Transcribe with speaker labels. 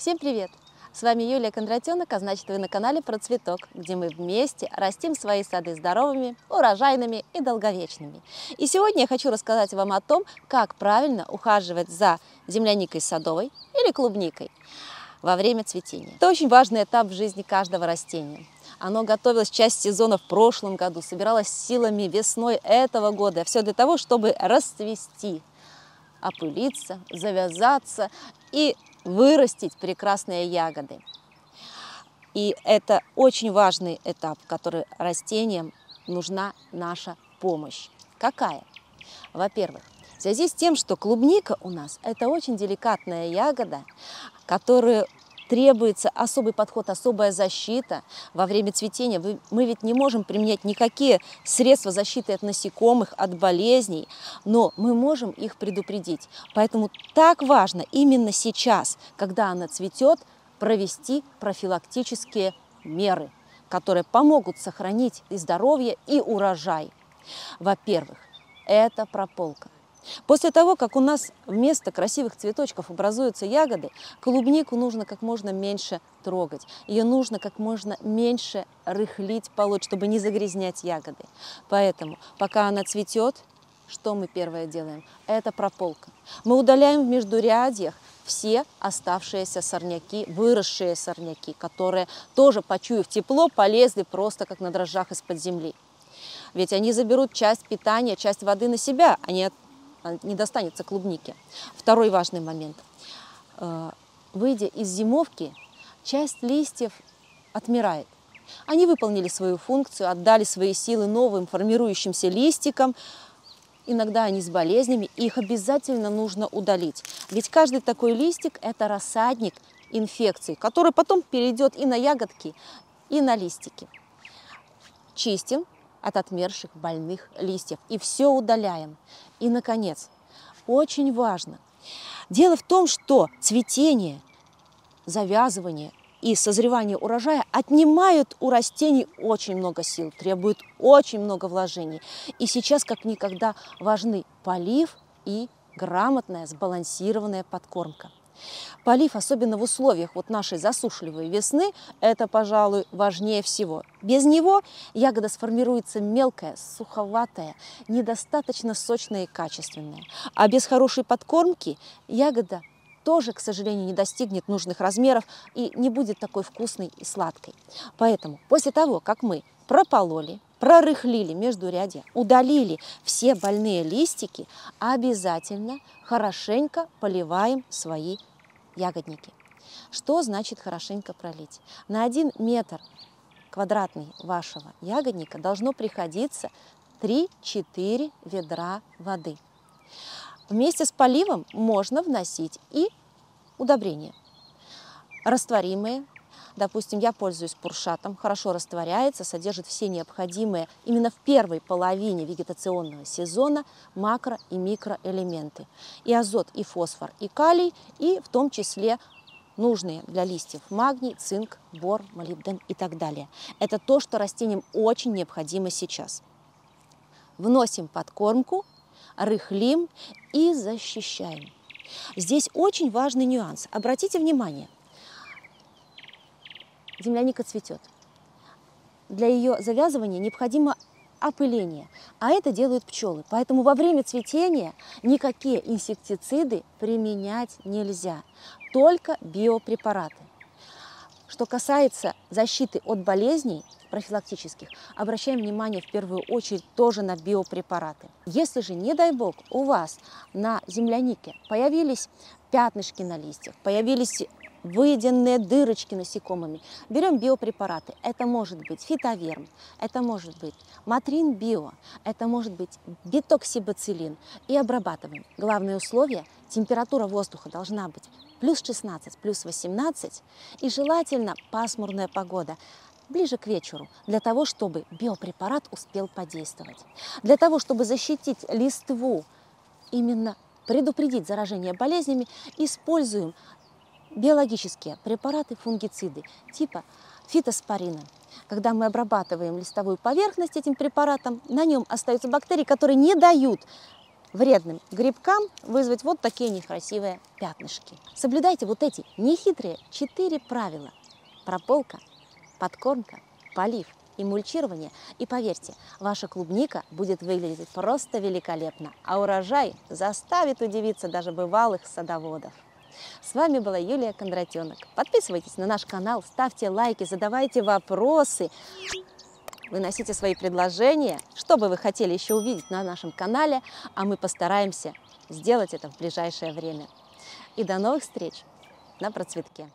Speaker 1: Всем привет! С вами Юлия Кондратенок, а значит вы на канале Про Цветок, где мы вместе растим свои сады здоровыми, урожайными и долговечными. И сегодня я хочу рассказать вам о том, как правильно ухаживать за земляникой садовой или клубникой во время цветения. Это очень важный этап в жизни каждого растения. Оно готовилось часть сезона в прошлом году, собиралось силами весной этого года. Все для того, чтобы расцвести, опылиться, завязаться и вырастить прекрасные ягоды. И это очень важный этап, который растениям нужна наша помощь. Какая? Во-первых, в связи с тем, что клубника у нас – это очень деликатная ягода, которую требуется особый подход, особая защита. Во время цветения мы ведь не можем применять никакие средства защиты от насекомых, от болезней, но мы можем их предупредить. Поэтому так важно именно сейчас, когда она цветет, провести профилактические меры, которые помогут сохранить и здоровье, и урожай. Во-первых, это прополка. После того, как у нас вместо красивых цветочков образуются ягоды, клубнику нужно как можно меньше трогать. Ее нужно как можно меньше рыхлить, полоть, чтобы не загрязнять ягоды. Поэтому, пока она цветет, что мы первое делаем? Это прополка. Мы удаляем в междурядьях все оставшиеся сорняки, выросшие сорняки, которые тоже, почуяв тепло, полезли просто как на дрожжах из-под земли. Ведь они заберут часть питания, часть воды на себя, а они а, не достанется клубнике. Второй важный момент. Э, выйдя из зимовки, часть листьев отмирает. Они выполнили свою функцию, отдали свои силы новым формирующимся листикам. Иногда они с болезнями, их обязательно нужно удалить. Ведь каждый такой листик – это рассадник инфекции, который потом перейдет и на ягодки, и на листики. Чистим, от отмерших больных листьев. И все удаляем. И, наконец, очень важно. Дело в том, что цветение, завязывание и созревание урожая отнимают у растений очень много сил, требуют очень много вложений. И сейчас как никогда важны полив и грамотная, сбалансированная подкормка. Полив, особенно в условиях вот нашей засушливой весны, это, пожалуй, важнее всего. Без него ягода сформируется мелкая, суховатая, недостаточно сочная и качественная. А без хорошей подкормки ягода тоже, к сожалению, не достигнет нужных размеров и не будет такой вкусной и сладкой. Поэтому после того, как мы пропололи, прорыхлили между рядья, удалили все больные листики, обязательно хорошенько поливаем свои ягодники. Что значит хорошенько пролить? На один метр квадратный вашего ягодника должно приходиться 3-4 ведра воды. Вместе с поливом можно вносить и удобрения. Растворимые, Допустим, я пользуюсь пуршатом, хорошо растворяется, содержит все необходимые именно в первой половине вегетационного сезона макро- и микроэлементы. И азот, и фосфор, и калий, и в том числе нужные для листьев магний, цинк, бор, молибден и так далее. Это то, что растениям очень необходимо сейчас. Вносим подкормку, рыхлим и защищаем. Здесь очень важный нюанс. Обратите внимание – земляника цветет. Для ее завязывания необходимо опыление, а это делают пчелы. Поэтому во время цветения никакие инсектициды применять нельзя, только биопрепараты. Что касается защиты от болезней профилактических, обращаем внимание в первую очередь тоже на биопрепараты. Если же, не дай бог, у вас на землянике появились пятнышки на листьях, появились выеденные дырочки насекомыми. Берем биопрепараты. Это может быть фитоверм, это может быть матрин био, это может быть битоксибацилин. И обрабатываем. Главное условие – температура воздуха должна быть плюс 16, плюс 18 и желательно пасмурная погода ближе к вечеру, для того, чтобы биопрепарат успел подействовать. Для того, чтобы защитить листву, именно предупредить заражение болезнями, используем Биологические препараты, фунгициды типа фитоспорина. Когда мы обрабатываем листовую поверхность этим препаратом, на нем остаются бактерии, которые не дают вредным грибкам вызвать вот такие некрасивые пятнышки. Соблюдайте вот эти нехитрые четыре правила. Прополка, подкормка, полив и мульчирование. И поверьте, ваша клубника будет выглядеть просто великолепно, а урожай заставит удивиться даже бывалых садоводов. С вами была Юлия Кондратенок. Подписывайтесь на наш канал, ставьте лайки, задавайте вопросы, выносите свои предложения, что бы вы хотели еще увидеть на нашем канале, а мы постараемся сделать это в ближайшее время. И до новых встреч на процветке!